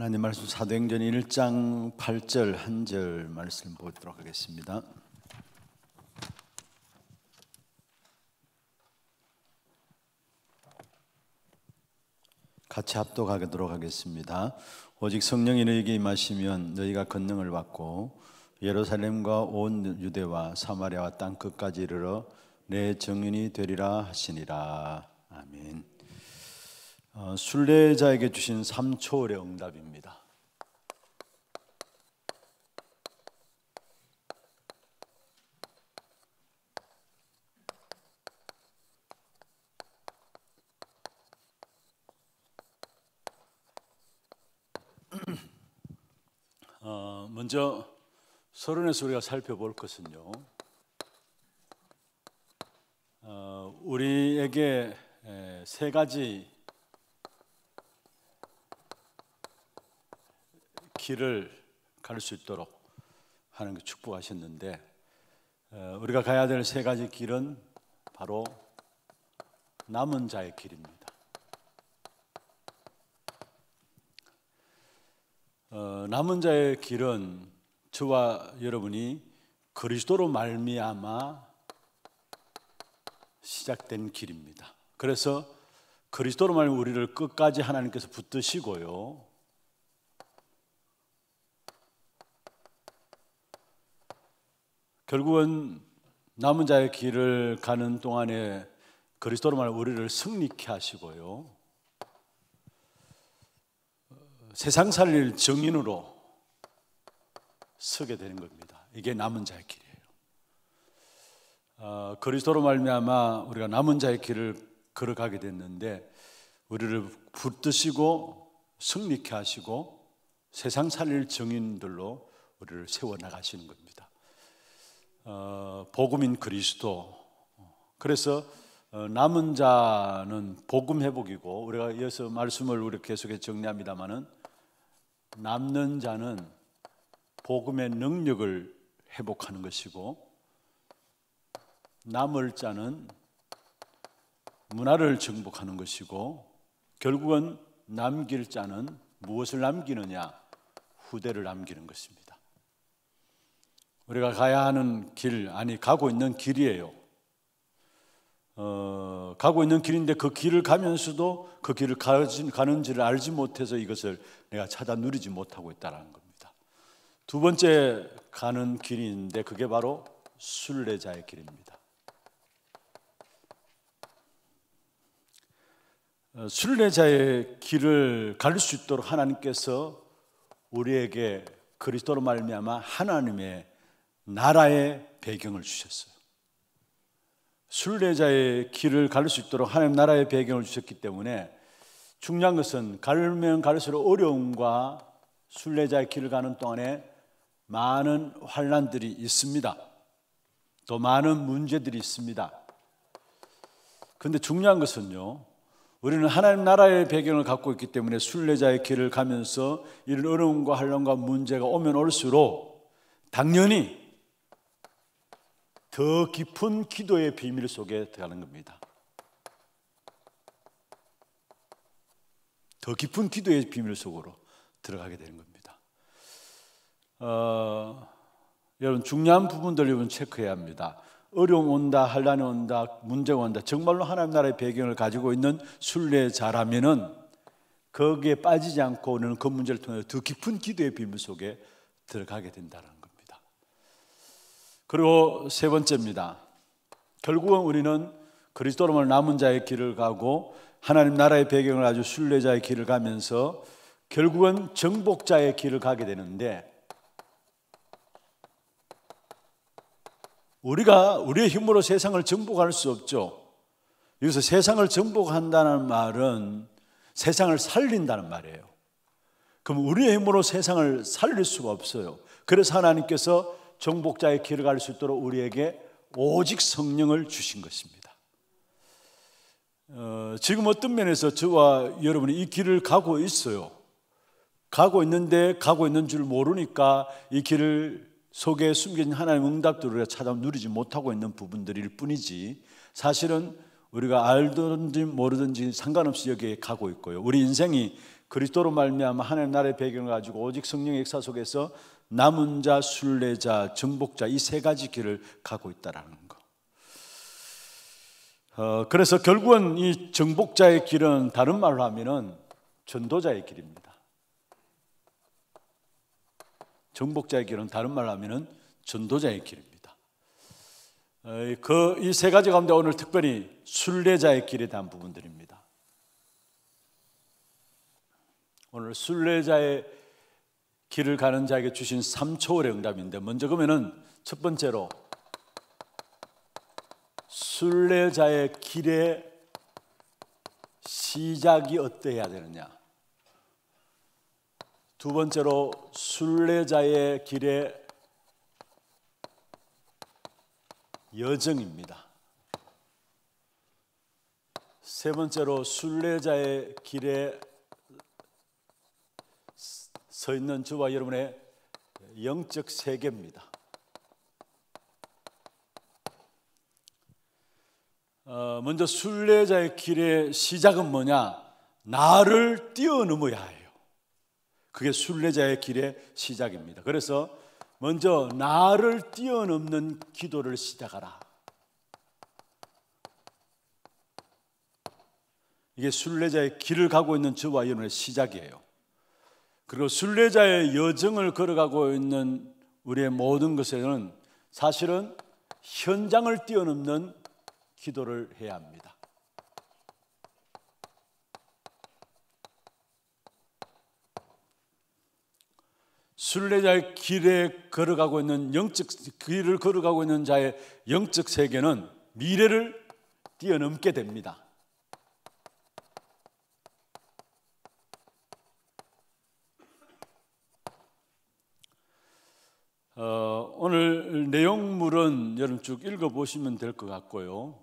하나님 말씀 사도행전 1장 8절 한 절 말씀 보도록 하겠습니다. 같이 합독하도록 하겠습니다. 오직 성령이 너희에게 임하시면 너희가 권능을 받고 예루살렘과 온 유대와 사마리아와 땅 끝까지 이르러 내 정인이 되리라 하시니라. 아멘. 어, 순례자에게 주신 3초월의 응답입니다. 어, 먼저 서론에서 우리가 살펴볼 것은요. 어, 우리에게 세 가지 길을 갈 수 있도록 하는 게 축복하셨는데 어, 우리가 가야 될 세 가지 길은 바로 남은 자의 길입니다. 어, 남은 자의 길은 저와 여러분이 그리스도로 말미암아 시작된 길입니다. 그래서 그리스도로 말미암아 우리를 끝까지 하나님께서 붙드시고요. 결국은 남은 자의 길을 가는 동안에 그리스도로 말해 우리를 승리케 하시고요. 세상 살릴 증인으로 서게 되는 겁니다. 이게 남은 자의 길이에요. 어, 그리스도로 말미암아 우리가 남은 자의 길을 걸어가게 됐는데 우리를 붙드시고 승리케 하시고 세상 살릴 정인들로 우리를 세워 나가시는 겁니다. 어, 복음인 그리스도. 그래서 어, 남은 자는 복음 회복이고 우리가 이어서 말씀을 우리 계속해 정리합니다만은 남는 자는 복음의 능력을 회복하는 것이고 남을 자는 문화를 정복하는 것이고 결국은 남길 자는 무엇을 남기느냐 후대를 남기는 것입니다. 우리가 가야 하는 길, 아니, 가고 있는 길이에요. 어, 가고 있는 길인데 그 길을 가면서도 그 길을 가진, 가는지를 알지 못해서 이것을 내가 찾아 누리지 못하고 있다는 겁니다. 두 번째 가는 길인데 그게 바로 순례자의 길입니다. 어, 순례자의 길을 갈 수 있도록 하나님께서 우리에게 그리스도로 말미암아 하나님의 나라의 배경을 주셨어요. 순례자의 길을 갈 수 있도록 하나님 나라의 배경을 주셨기 때문에 중요한 것은 갈면 갈수록 어려움과 순례자의 길을 가는 동안에 많은 환란들이 있습니다. 또 많은 문제들이 있습니다. 근데 중요한 것은요. 우리는 하나님 나라의 배경을 갖고 있기 때문에 순례자의 길을 가면서 이런 어려움과 환란과 문제가 오면 올수록 당연히 더 깊은 기도의 비밀 속에 들어가는 겁니다. 더 깊은 기도의 비밀 속으로 들어가게 되는 겁니다. 어, 여러분 중요한 부분들 여러분 체크해야 합니다. 어려움 온다, 한란이 온다, 문제가 온다. 정말로 하나님 나라의 배경을 가지고 있는 순례자라면은 거기에 빠지지 않고 오는 그 문제를 통해 더 깊은 기도의 비밀 속에 들어가게 된다는 그리고 세 번째입니다. 결국은 우리는 그리스도로만 남은 자의 길을 가고 하나님 나라의 배경을 아주 순례자의 길을 가면서 결국은 정복자의 길을 가게 되는데 우리가 우리의 힘으로 세상을 정복할 수 없죠. 여기서 세상을 정복한다는 말은 세상을 살린다는 말이에요. 그럼 우리의 힘으로 세상을 살릴 수가 없어요. 그래서 하나님께서 정복자의 길을 갈 수 있도록 우리에게 오직 성령을 주신 것입니다. 어, 지금 어떤 면에서 저와 여러분이 이 길을 가고 있어요. 가고 있는데 가고 있는 줄 모르니까 이 길을 속에 숨겨진 하나님 응답들을 찾아 누리지 못하고 있는 부분들일 뿐이지 사실은 우리가 알든지 모르든지 상관없이 여기에 가고 있고요. 우리 인생이 그리스도로 말미암아 하나님 나라의 배경을 가지고 오직 성령의 역사 속에서 남은 자, 순례자, 정복자 이 세 가지 길을 가고 있다라는 거. 어, 그래서 결국은 이 정복자의 길은 다른 말로 하면은 전도자의 길입니다. 정복자의 길은 다른 말로 하면은 전도자의 길입니다. 어, 그이 세 가지 가운데 오늘 특별히 순례자의 길에 대한 부분들입니다. 오늘 순례자의 길을 가는 자에게 주신 3초월의 응답인데 먼저 그러면은 첫 번째로 순례자의 길의 시작이 어때야 되느냐? 두 번째로 순례자의 길의 여정입니다. 세 번째로 순례자의 길의 서 있는 저와 여러분의 영적 세계입니다. 어, 먼저 순례자의 길의 시작은 뭐냐? 나를 뛰어넘어야 해요. 그게 순례자의 길의 시작입니다. 그래서 먼저 나를 뛰어넘는 기도를 시작하라. 이게 순례자의 길을 가고 있는 저와 여러분의 시작이에요. 그리고 순례자의 여정을 걸어가고 있는 우리의 모든 것에는 사실은 현장을 뛰어넘는 기도를 해야 합니다. 순례자의 길에 걸어가고 있는 영적 길을 걸어가고 있는 자의 영적 세계는 미래를 뛰어넘게 됩니다. 어, 오늘 내용물은 여러분 쭉 읽어보시면 될 것 같고요.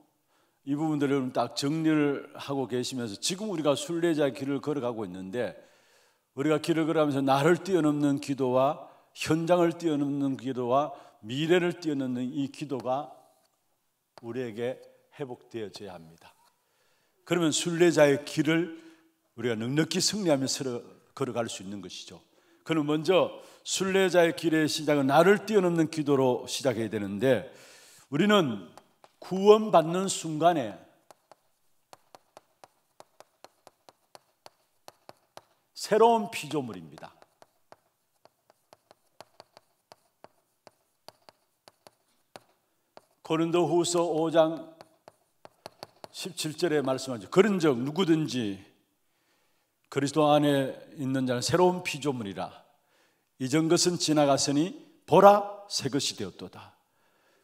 이 부분들을 여러분 딱 정리를 하고 계시면서 지금 우리가 순례자 길을 걸어가고 있는데 우리가 길을 걸어면서 나를 뛰어넘는 기도와 현장을 뛰어넘는 기도와 미래를 뛰어넘는 이 기도가 우리에게 회복되어져야 합니다. 그러면 순례자의 길을 우리가 넉넉히 승리하며 걸어갈 수 있는 것이죠. 그는 먼저 순례자의 길의 시작은 나를 뛰어넘는 기도로 시작해야 되는데 우리는 구원받는 순간에 새로운 피조물입니다. 고린도 후서 5장 17절에 말씀하죠. 그런 적 누구든지 그리스도 안에 있는 자는 새로운 피조물이라 이전 것은 지나갔으니 보라 새 것이 되었도다.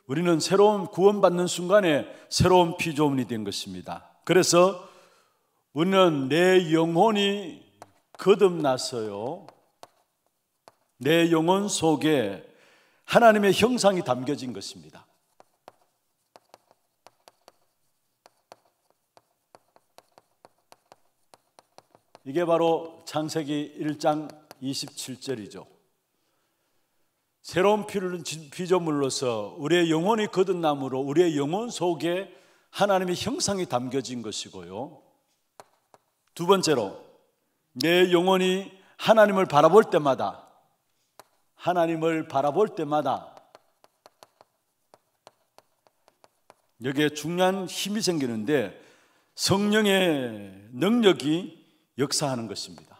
우리는 새로운 구원받는 순간에 새로운 피조물이 된 것입니다. 그래서 우리는 내 영혼이 거듭나서요. 내 영혼 속에 하나님의 형상이 담겨진 것입니다. 이게 바로 창세기 1장 27절이죠. 새로운 피를 피조물로서 우리의 영혼이 거듭 나므로 우리의 영혼 속에 하나님의 형상이 담겨진 것이고요. 두 번째로 내 영혼이 하나님을 바라볼 때마다 하나님을 바라볼 때마다 여기에 중요한 힘이 생기는데 성령의 능력이 역사하는 것입니다.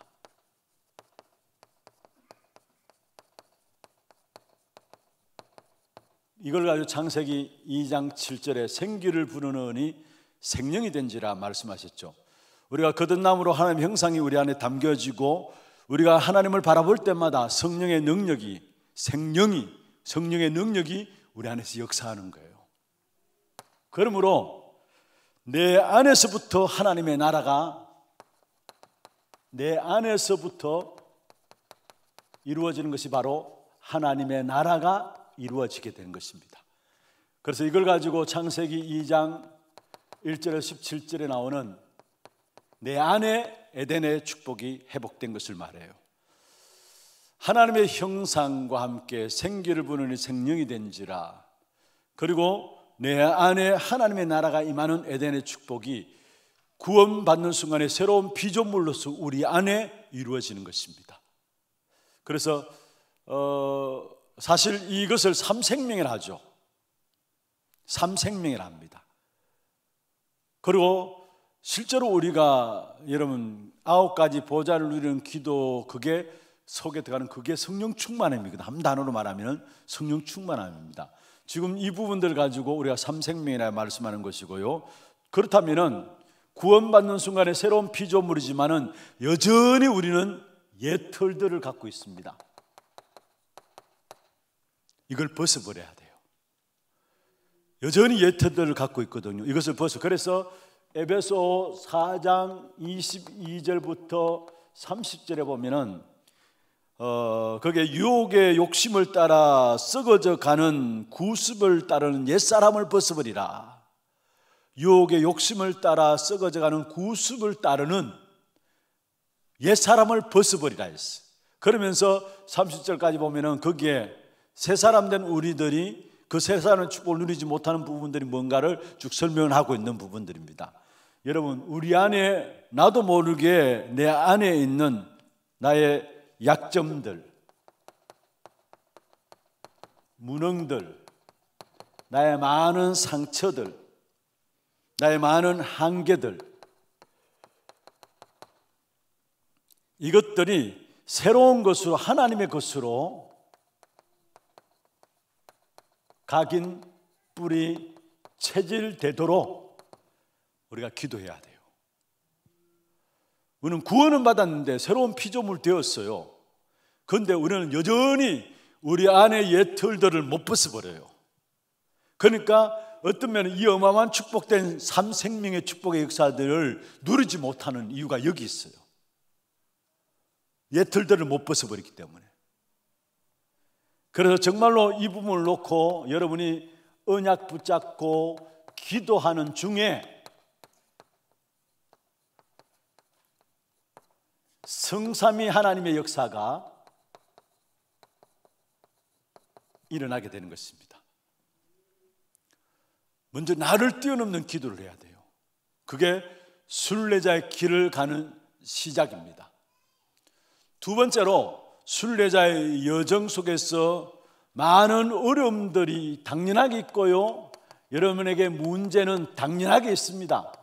이걸 가지고 창세기 2장 7절에 생기를 부르느니 생명이 된지라 말씀하셨죠. 우리가 거듭남으로 하나님 형상이 우리 안에 담겨지고 우리가 하나님을 바라볼 때마다 성령의 능력이 생명이 성령의 능력이 우리 안에서 역사하는 거예요. 그러므로 내 안에서부터 하나님의 나라가 내 안에서부터 이루어지는 것이 바로 하나님의 나라가 이루어지게 되는 것입니다. 그래서 이걸 가지고 창세기 2장 1절에서 17절에 나오는 내 안에 에덴의 축복이 회복된 것을 말해요. 하나님의 형상과 함께 생기를 부는 생명이 된지라. 그리고 내 안에 하나님의 나라가 임하는 에덴의 축복이 구원받는 순간에 새로운 피조물로서 우리 안에 이루어지는 것입니다. 그래서 어, 사실 이것을 삼생명이 하죠. 삼생명이 합니다. 그리고 실제로 우리가 여러분 아홉 가지 보좌를 누리는 기도 그게 속에 들어가는 그게 성령 충만함이거든한 단어로 말하면 성령 충만함입니다. 지금 이 부분들 가지고 우리가 삼생명이라 말씀하는 것이고요. 그렇다면은 구원받는 순간에 새로운 피조물이지만은 여전히 우리는 옛 틀들을 갖고 있습니다. 이걸 벗어버려야 돼요. 여전히 옛 틀들을 갖고 있거든요. 이것을 벗어. 그래서 에베소 4장 22절부터 30절에 보면은 어, 그게 유혹의 욕심을 따라 썩어져 가는 구습을 따르는 옛사람을 벗어버리라. 유혹의 욕심을 따라 썩어져가는 구습을 따르는 옛 사람을 벗어버리라 했어 그러면서 30절까지 보면은 거기에 새 사람 된 우리들이 그새 사람 축복을 누리지 못하는 부분들이 뭔가를 쭉 설명을 하고 있는 부분들입니다. 여러분, 우리 안에 나도 모르게 내 안에 있는 나의 약점들, 무능들, 나의 많은 상처들, 나의 많은 한계들, 이것들이 새로운 것으로, 하나님의 것으로 각인, 뿌리, 체질 되도록 우리가 기도해야 돼요. 우리는 구원은 받았는데 새로운 피조물 되었어요. 그런데 우리는 여전히 우리 안의 예틀들을 못 벗어버려요. 그러니까 어떤 면은 이 어마어마한 축복된 삼 생명의 축복의 역사들을 누리지 못하는 이유가 여기 있어요. 예틀들을 못 벗어버리기 때문에. 그래서 정말로 이 부분을 놓고 여러분이 언약 붙잡고 기도하는 중에 성삼위 하나님의 역사가 일어나게 되는 것입니다. 먼저 나를 뛰어넘는 기도를 해야 돼요. 그게 순례자의 길을 가는 시작입니다. 두 번째로 순례자의 여정 속에서 많은 어려움들이 당연하게 있고요. 여러분에게 문제는 당연하게 있습니다.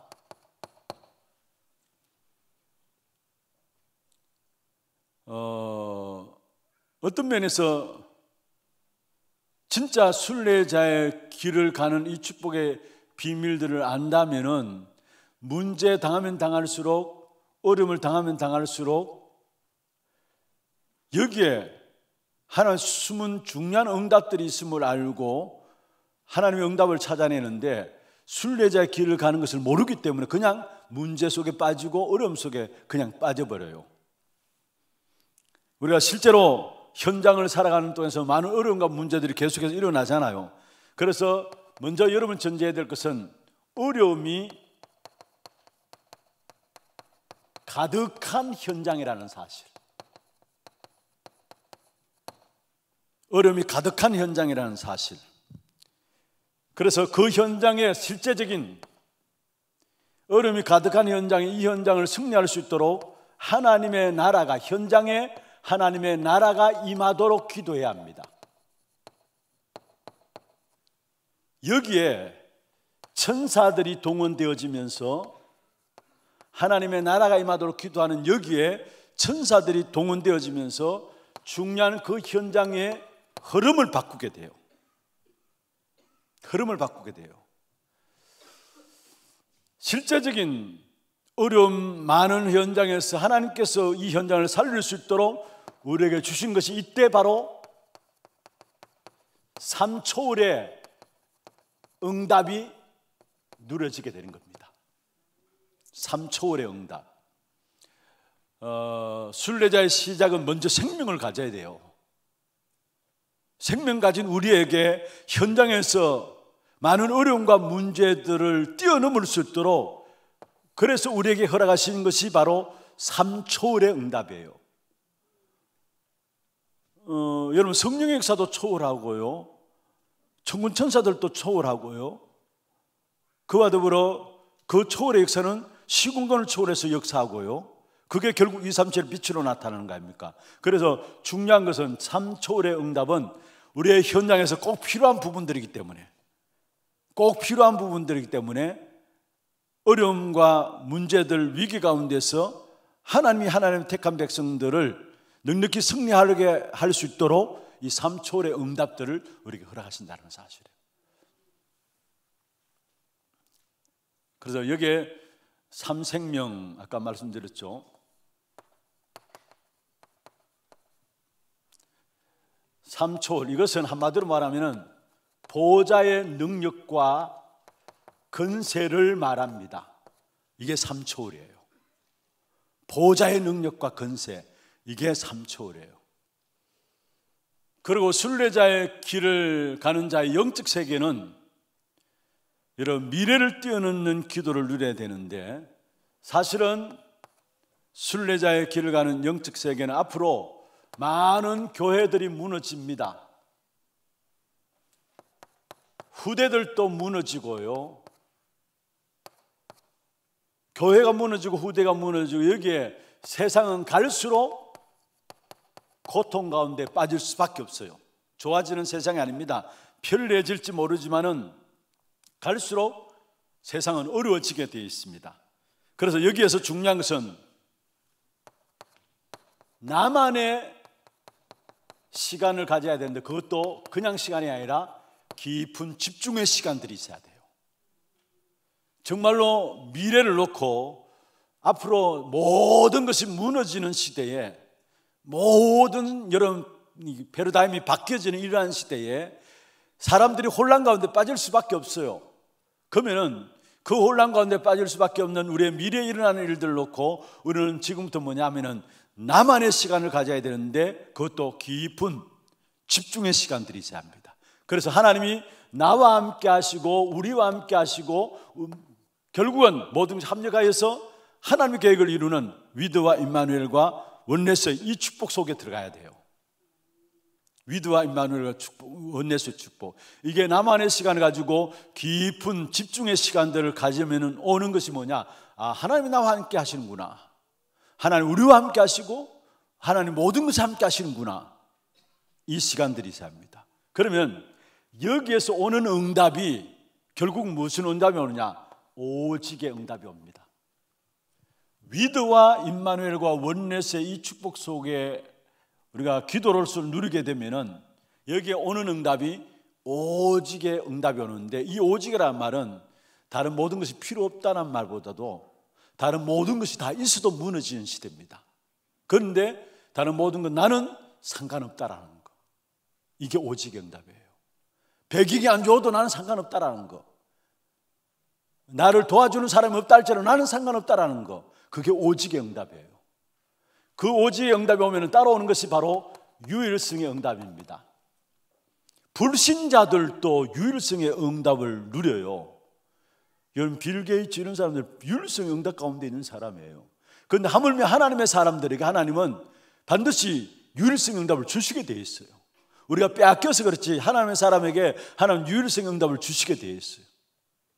어, 어떤 면에서 진짜 순례자의 길을 가는 이 축복의 비밀들을 안다면은 문제 당하면 당할수록 어려움을 당하면 당할수록 여기에 하나 숨은 중요한 응답들이 있음을 알고 하나님의 응답을 찾아내는데 순례자의 길을 가는 것을 모르기 때문에 그냥 문제 속에 빠지고 어려움 속에 그냥 빠져버려요. 우리가 실제로 현장을 살아가는 동안에서 많은 어려움과 문제들이 계속해서 일어나잖아요. 그래서 먼저 여러분 전제해야 될 것은 어려움이 가득한 현장이라는 사실. 어려움이 가득한 현장이라는 사실. 그래서 그 현장의 실제적인 어려움이 가득한 현장이 이 현장을 승리할 수 있도록 하나님의 나라가 현장에 하나님의 나라가 임하도록 기도해야 합니다. 여기에 천사들이 동원되어지면서 하나님의 나라가 임하도록 기도하는 여기에 천사들이 동원되어지면서 중요한 그 현장의 흐름을 바꾸게 돼요. 흐름을 바꾸게 돼요. 실제적인 어려움 많은 현장에서 하나님께서 이 현장을 살릴 수 있도록 우리에게 주신 것이 이때 바로 3초월의 응답이 누려지게 되는 겁니다. 3초월의 응답. 어, 순례자의 시작은 먼저 생명을 가져야 돼요. 생명 가진 우리에게 현장에서 많은 어려움과 문제들을 뛰어넘을 수 있도록 그래서 우리에게 허락하신 것이 바로 삼초월의 응답이에요. 어, 여러분 성령 역사도 초월하고요. 천군 천사들도 초월하고요. 그와 더불어 그 초월의 역사는 시공간을 초월해서 역사하고요. 그게 결국 2, 3절 빛으로 나타나는 거 아닙니까? 그래서 중요한 것은 3초월의 응답은 우리의 현장에서 꼭 필요한 부분들이기 때문에 꼭 필요한 부분들이기 때문에 어려움과 문제들 위기 가운데서 하나님이 하나님 택한 백성들을 넉넉히 승리하게 할 수 있도록 이 삼초월의 응답들을 우리에게 허락하신다는 사실이에요. 그래서 여기에 삼생명 아까 말씀드렸죠. 삼초월 이것은 한마디로 말하면은 보호자의 능력과 근세를 말합니다. 이게 삼초월이에요. 보좌의 능력과 근세 이게 삼초월이에요. 그리고 순례자의 길을 가는 자의 영적 세계는 이런 미래를 뛰어넘는 기도를 누려야 되는데 사실은 순례자의 길을 가는 영적 세계는 앞으로 많은 교회들이 무너집니다. 후대들도 무너지고요. 교회가 무너지고 후대가 무너지고 여기에 세상은 갈수록 고통 가운데 빠질 수밖에 없어요. 좋아지는 세상이 아닙니다. 편리해질지 모르지만은 갈수록 세상은 어려워지게 되어 있습니다. 그래서 여기에서 중요한 것은 나만의 시간을 가져야 되는데 그것도 그냥 시간이 아니라 깊은 집중의 시간들이 있어야 돼요. 정말로 미래를 놓고 앞으로 모든 것이 무너지는 시대에 모든 여러 패러다임이 바뀌어지는 이러한 시대에 사람들이 혼란 가운데 빠질 수밖에 없어요. 그러면은 그 혼란 가운데 빠질 수밖에 없는 우리의 미래에 일어나는 일들 놓고 우리는 지금부터 뭐냐 면은 나만의 시간을 가져야 되는데 그것도 깊은 집중의 시간들이 있 합니다. 그래서 하나님이 나와 함께 하시고 우리와 함께 하시고 음, 결국은 모든 합력하여서 하나님의 계획을 이루는 위드와 임마누엘과 원내스의 이 축복 속에 들어가야 돼요. 위드와 임마누엘과 축복, 원내스의 축복. 이게 나만의 시간을 가지고 깊은 집중의 시간들을 가지면 오는 것이 뭐냐? 아, 하나님이 나와 함께 하시는구나. 하나님 우리와 함께 하시고 하나님 모든 것을 함께 하시는구나. 이 시간들이 있니다 그러면 여기에서 오는 응답이 결국 무슨 응답이 오느냐? 오직의 응답이 옵니다. 위드와 임마누엘과 원넷의 이 축복 속에 우리가 기도를 누리게 되면은 여기에 오는 응답이 오직의 응답이 오는데 이 오직이란 말은 다른 모든 것이 필요 없다는 말보다도 다른 모든 것이 다 있어도 무너지는 시대입니다. 그런데 다른 모든 건 나는 상관없다라는 거. 이게 오직 응답이에요. 백익이 안 좋아도 나는 상관없다라는 거. 나를 도와주는 사람이 없다 할지라도 나는 상관없다라는 거. 그게 오직의 응답이에요. 그 오직의 응답이 오면 따라오는 것이 바로 유일성의 응답입니다. 불신자들도 유일성의 응답을 누려요. 여러분, 빌 게이츠 이런 사람들 유일성의 응답 가운데 있는 사람이에요. 그런데 하물며 하나님의 사람들에게 하나님은 반드시 유일성 의 응답을 주시게 되어 있어요. 우리가 빼앗겨서 그렇지 하나님의 사람에게 하나님 유일성 의 응답을 주시게 되어 있어요.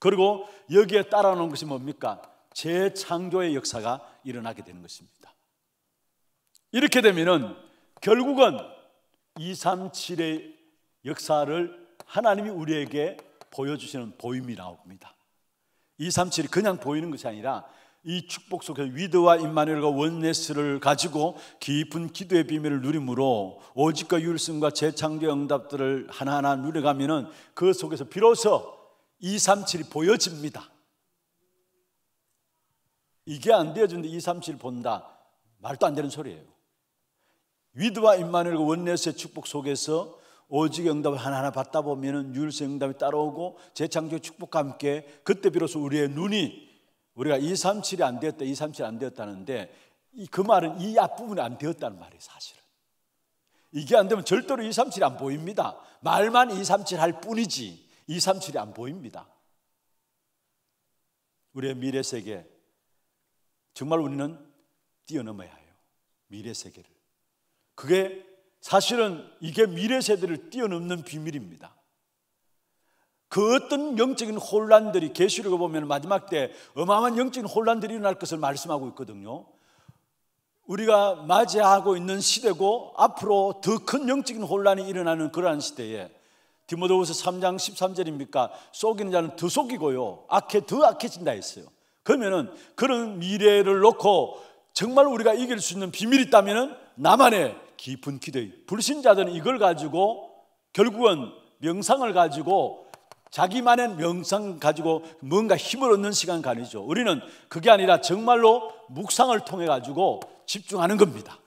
그리고 여기에 따라오는 것이 뭡니까? 재창조의 역사가 일어나게 되는 것입니다. 이렇게 되면은 결국은 237의 역사를 하나님이 우리에게 보여주시는 보임이 나옵니다. 237이 그냥 보이는 것이 아니라 이 축복 속에 위드와 임마누엘과 원네스를 가지고 깊은 기도의 비밀을 누림으로 오직과 율승과 재창조 응답들을 하나하나 누려가면은 그 속에서 비로소 2, 3, 7이 보여집니다. 이게 안되어지데 2, 3, 7 본다. 말도 안 되는 소리예요. 위드와 임마누엘 그 원내스의 축복 속에서 오직 응답을 하나하나 받다 보면 유일세 응답이 따라오고 재창조 축복과 함께 그때 비로소 우리의 눈이 우리가 2, 3, 7이 안 되었다, 2, 3, 7안 되었다는데 그 말은 이 앞부분이 안 되었다는 말이에요, 사실은. 이게 안 되면 절대로 2, 3, 7안 보입니다. 말만 2, 3, 7 할 뿐이지 2, 3, 7이 안 보입니다. 우리의 미래 세계 정말 우리는 뛰어넘어야 해요. 미래 세계를. 그게 사실은 이게 미래 세대를 뛰어넘는 비밀입니다. 그 어떤 영적인 혼란들이 계시록을 보면 마지막 때 어마어마한 영적인 혼란들이 일어날 것을 말씀하고 있거든요. 우리가 맞이하고 있는 시대고 앞으로 더 큰 영적인 혼란이 일어나는 그러한 시대에 디모데후서 3장 13절입니까? 속이는 자는 더 속이고요. 악해 더 악해진다 했어요. 그러면은 그런 미래를 놓고 정말 우리가 이길 수 있는 비밀이 있다면은 나만의 깊은 기대. 불신자들은 이걸 가지고 결국은 명상을 가지고 자기만의 명상 가지고 뭔가 힘을 얻는 시간 가리죠. 우리는 그게 아니라 정말로 묵상을 통해 가지고 집중하는 겁니다.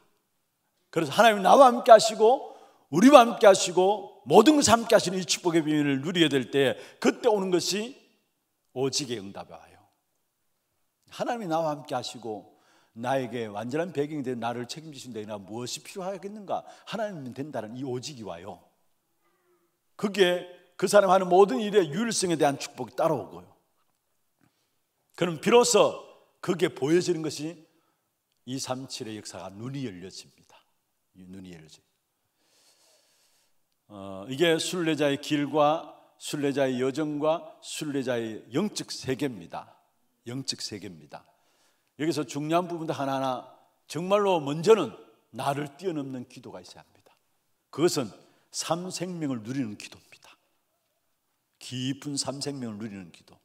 그래서 하나님 나와 함께 하시고 우리와 함께 하시고 모든 것을 함께 하시는 이 축복의 비밀을 누리게 될때 그때 오는 것이 오직의 응답이 와요. 하나님이 나와 함께 하시고 나에게 완전한 배경이 된 나를 책임지신다. 나 무엇이 필요하겠는가? 하나님은 된다는 이 오직이 와요. 그게 그 사람 하는 모든 일의 유일성에 대한 축복이 따라오고요. 그럼 비로소 그게 보여지는 것이 237의 역사가 눈이 열려집니다. 눈이 열려집니다. 어, 이게 순례자의 길과 순례자의 여정과 순례자의 영적 세계입니다. 영적 세계입니다. 여기서 중요한 부분도 하나하나 정말로 먼저는 나를 뛰어넘는 기도가 있어야 합니다. 그것은 삼생명을 누리는 기도입니다. 깊은 삼생명을 누리는 기도.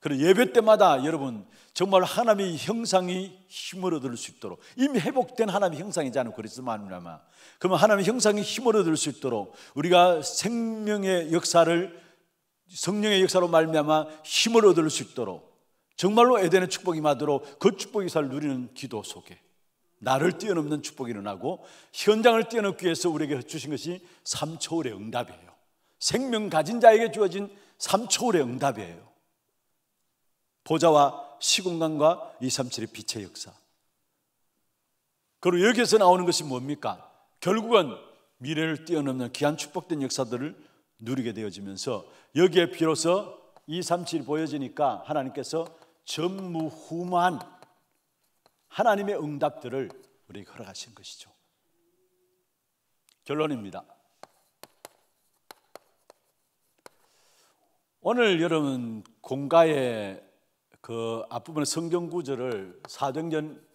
그리 예배 때마다 여러분 정말 하나님의 형상이 힘을 얻을 수 있도록 이미 회복된 하나님의 형상이잖아요. 그리스도만라마 그러면 하나님의 형상이 힘을 얻을 수 있도록 우리가 생명의 역사를 성령의 역사로 말미암아 힘을 얻을 수 있도록 정말로 에덴의 축복이 임도록그 축복의 살 누리는 기도 속에 나를 뛰어넘는 축복이 일어나고 현장을 뛰어넘기 위해서 우리에게 주신 것이 삼초월의 응답이에요. 생명 가진 자에게 주어진 삼초월의 응답이에요. 보좌와 시공간과 237의 빛의 역사. 그리고 여기에서 나오는 것이 뭡니까? 결국은 미래를 뛰어넘는 귀한 축복된 역사들을 누리게 되어지면서 여기에 비로소 237이 보여지니까 하나님께서 전무후무한 하나님의 응답들을 우리에게 허락하신 것이죠. 결론입니다. 오늘 여러분 공가에 그 앞부분의 성경 구절을 사도전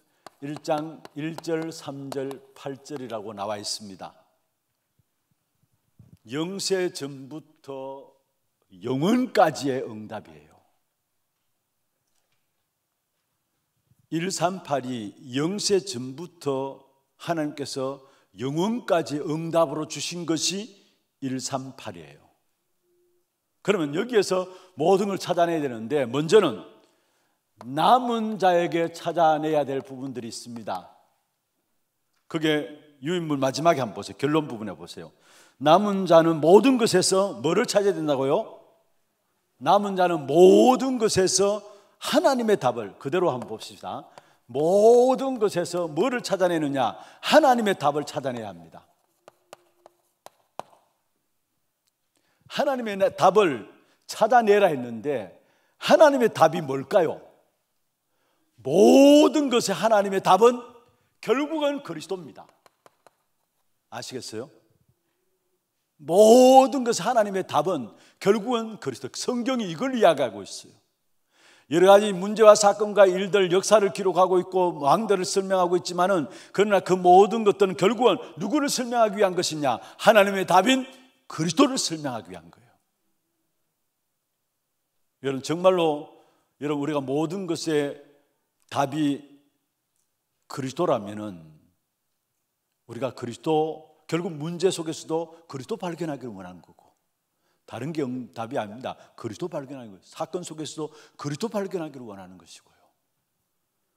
1장 1절, 3절, 8절이라고 나와 있습니다. 영세 전부터 영원까지의 응답이에요. 1382 영세 전부터 하나님께서 영원까지 응답으로 주신 것이 138이에요. 그러면 여기에서 모든 걸 찾아내야 되는데 먼저는 남은 자에게 찾아내야 될 부분들이 있습니다. 그게 유인물 마지막에 한번 보세요. 결론 부분에 보세요. 남은 자는 모든 것에서 뭐를 찾아야 된다고요? 남은 자는 모든 것에서 하나님의 답을 그대로 한번 봅시다. 모든 것에서 뭐를 찾아내느냐? 하나님의 답을 찾아내야 합니다. 하나님의 답을 찾아내라 했는데 하나님의 답이 뭘까요? 모든 것의 하나님의 답은 결국은 그리스도입니다. 아시겠어요? 모든 것의 하나님의 답은 결국은 그리스도. 성경이 이걸 이야기하고 있어요. 여러 가지 문제와 사건과 일들 역사를 기록하고 있고 왕들을 설명하고 있지만은 그러나 그 모든 것들은 결국은 누구를 설명하기 위한 것이냐? 하나님의 답인 그리스도를 설명하기 위한 거예요. 여러분 정말로 여러분 우리가 모든 것에 답이 그리스도라면은 우리가 그리스도 결국 문제 속에서도 그리스도 발견하기를 원하는 거고 다른 게 답이 아닙니다. 그리스도 발견하는 거예요. 사건 속에서도 그리스도 발견하기를 원하는 것이고요.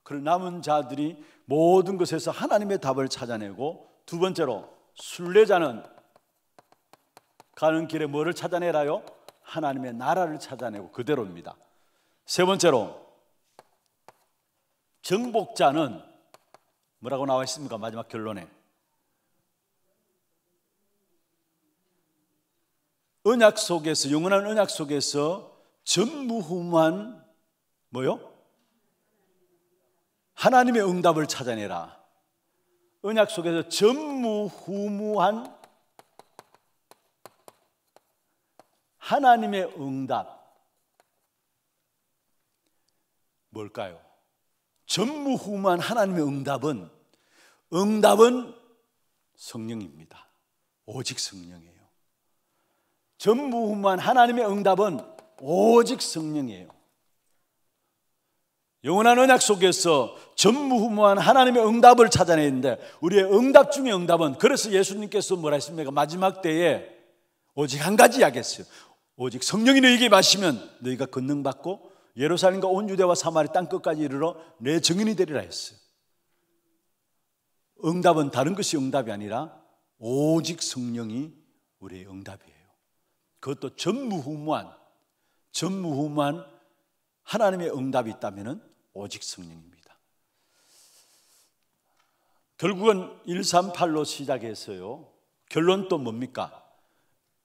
그런 남은 자들이 모든 것에서 하나님의 답을 찾아내고 두 번째로 순례자는 가는 길에 뭐를 찾아내라요? 하나님의 나라를 찾아내고 그대로입니다. 세 번째로 정복자는 뭐라고 나와 있습니까? 마지막 결론에. 언약 속에서 영원한 언약 속에서 전무후무한 뭐요? 하나님의 응답을 찾아내라. 언약 속에서 전무후무한 하나님의 응답 뭘까요? 전무후무한 하나님의 응답은 응답은 성령입니다. 오직 성령이에요. 전무후무한 하나님의 응답은 오직 성령이에요. 영원한 언약 속에서 전무후무한 하나님의 응답을 찾아내는데 우리의 응답 중의 응답은 그래서 예수님께서 뭐라 했습니까? 마지막 때에 오직 한 가지 이야기했어요. 오직 성령이 너희에게 마시면 너희가 권능받고 예루살렘과 온 유대와 사마리 땅 끝까지 이르러 내 증인이 되리라 했어요. 응답은 다른 것이 응답이 아니라 오직 성령이 우리의 응답이에요. 그것도 전무후무한 전무후무한 하나님의 응답이 있다면은 오직 성령입니다. 결국은 138로 시작해서요. 결론 또 뭡니까?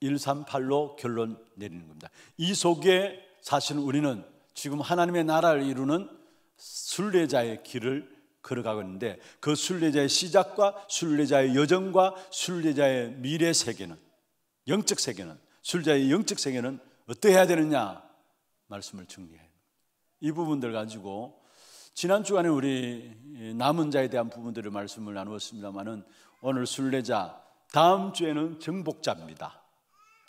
138로 결론 내리는 겁니다. 이 속에 사실 우리는 지금 하나님의 나라를 이루는 순례자의 길을 걸어가고 있는데 그 순례자의 시작과 순례자의 여정과 순례자의 미래 세계는 영적 세계는 순례자의 영적 세계는 어떻게 해야 되느냐 말씀을 정리해이 부분들 가지고 지난 주간에 우리 남은 자에 대한 부분들을 말씀을 나누었습니다만은 오늘 순례자 다음 주에는 정복자입니다.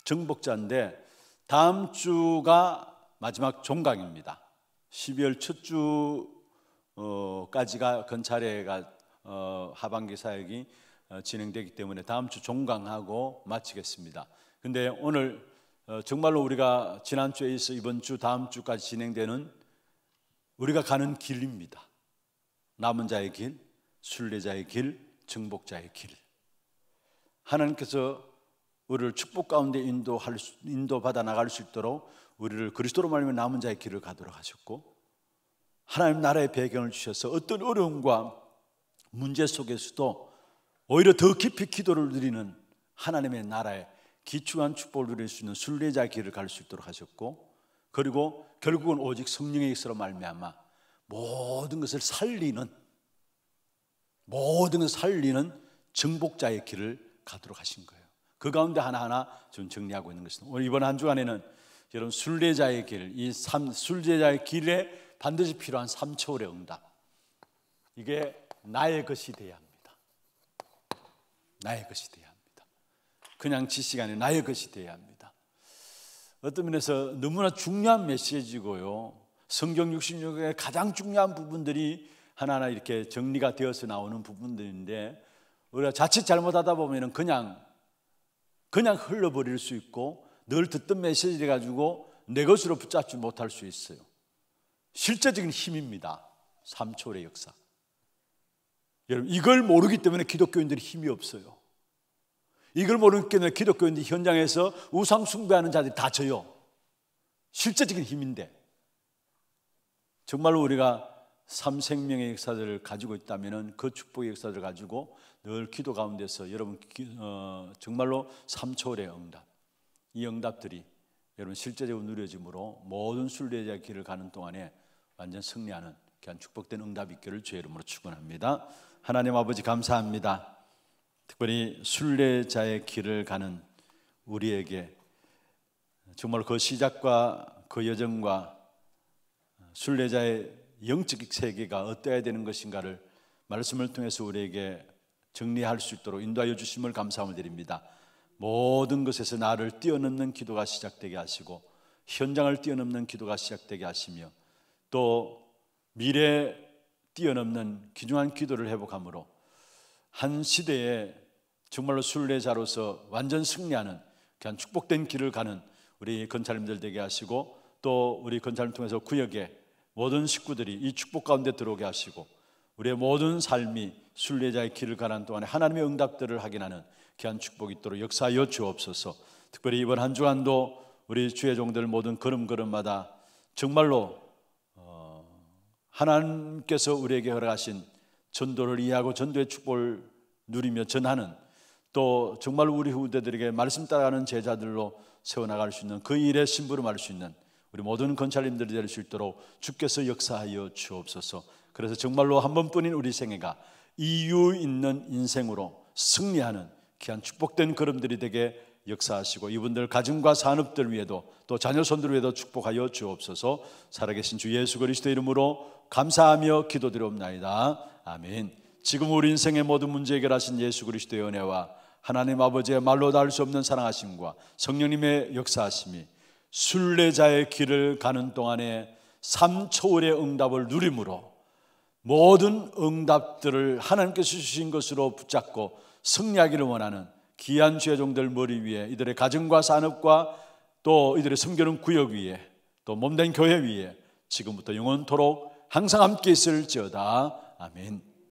정복자인데 다음 주가 마지막 종강입니다. 12월 첫 주까지가 어, 건차례가 어, 하반기 사역이 어, 진행되기 때문에 다음 주 종강하고 마치겠습니다. 근데 오늘 정말로 우리가 지난 주에 있어 이번 주 다음 주까지 진행되는 우리가 가는 길입니다. 남은 자의 길, 순례자의 길, 정복자의 길. 하나님께서 우리를 축복 가운데 인도할 인도받아 나갈 수 있도록 우리를 그리스도로 말미암아 남은 자의 길을 가도록 하셨고 하나님 나라의 배경을 주셔서 어떤 어려움과 문제 속에서도 오히려 더 깊이 기도를 드리는 하나님의 나라의 기초한 축복을 누릴 수 있는 순례자 길을 갈 수 있도록 하셨고 그리고 결국은 오직 성령의 역사로 말미암아 모든 것을 살리는 모든 것을 살리는 정복자의 길을 가도록 하신 거예요. 그 가운데 하나하나 지금 정리하고 있는 것입니다. 오늘 이번 한 주간에는 여러분 순례자의 길, 이 삼, 순례자의 길에 반드시 필요한 삼초월의 응답. 이게 나의 것이 돼야 합니다. 나의 것이 돼야 합니다. 그냥 지시가 아니라 나의 것이 돼야 합니다. 어떤 면에서 너무나 중요한 메시지고요. 성경 66의 가장 중요한 부분들이 하나하나 이렇게 정리가 되어서 나오는 부분들인데 우리가 자칫 잘못하다 보면 그냥 그냥 흘러버릴 수 있고 늘 듣던 메시지를 가지고 내 것으로 붙잡지 못할 수 있어요. 실제적인 힘입니다. 삼초의 역사. 여러분, 이걸 모르기 때문에 기독교인들이 힘이 없어요. 이걸 모르기 때문에 기독교인들이 현장에서 우상숭배하는 자들이 다져요. 실제적인 힘인데. 정말로 우리가 삼생명의 역사들을 가지고 있다면 그 축복의 역사들을 가지고 늘 기도 가운데서 여러분 어, 정말로 삼초월의 응답 이 응답들이 여러분 실제적으로 누려짐으로 모든 순례자 길을 가는 동안에 완전 승리하는 귀한 축복된 응답 있기를 주의 이름으로 축원합니다. 하나님 아버지 감사합니다. 특별히 순례자의 길을 가는 우리에게 정말 그 시작과 그 여정과 순례자의 영적 세계가 어떠해야 되는 것인가를 말씀을 통해서 우리에게 정리할 수 있도록 인도하여 주심을 감사 드립니다. 모든 것에서 나를 뛰어넘는 기도가 시작되게 하시고 현장을 뛰어넘는 기도가 시작되게 하시며 또 미래 뛰어넘는 귀중한 기도를 회복함으로 한 시대에 정말로 순례자로서 완전 승리하는 그냥 축복된 길을 가는 우리 건찰님들 되게 하시고 또 우리 건찰님 통해서 구역에 모든 식구들이 이 축복 가운데 들어오게 하시고 우리의 모든 삶이 순례자의 길을 가는 동안에 하나님의 응답들을 확인하는 귀한 축복 이 있도록 역사여 주옵소서. 특별히 이번 한 주간도 우리 주의 종들 모든 걸음걸음마다 정말로 어, 하나님께서 우리에게 허락하신 전도를 이해하고 전도의 축복을 누리며 전하는 또 정말 우리 후대들에게 말씀 따라가는 제자들로 세워나갈 수 있는 그 일에 심부름할수 있는 우리 모든 건찰님들이 될 수 있도록 주께서 역사하여 주옵소서 그래서 정말로 한 번뿐인 우리 생애가 이유 있는 인생으로 승리하는 귀한 축복된 걸음들이 되게 역사하시고 이분들 가정과 산업들 위에도 또 자녀손들 위에도 축복하여 주옵소서 살아계신 주 예수 그리스도 이름으로 감사하며 기도드리옵나이다 아멘 지금 우리 인생의 모든 문제 해결하신 예수 그리스도의 은혜와 하나님 아버지의 말로 닿을 수 없는 사랑하심과 성령님의 역사하심이 순례자의 길을 가는 동안에 삼초월의 응답을 누림으로 모든 응답들을 하나님께서 주신 것으로 붙잡고 승리하기를 원하는 귀한 죄 종들 머리 위에 이들의 가정과 산업과 또 이들의 섬겨는 구역 위에 또 몸된 교회 위에 지금부터 영원토록 항상 함께 있을지어다. 아멘.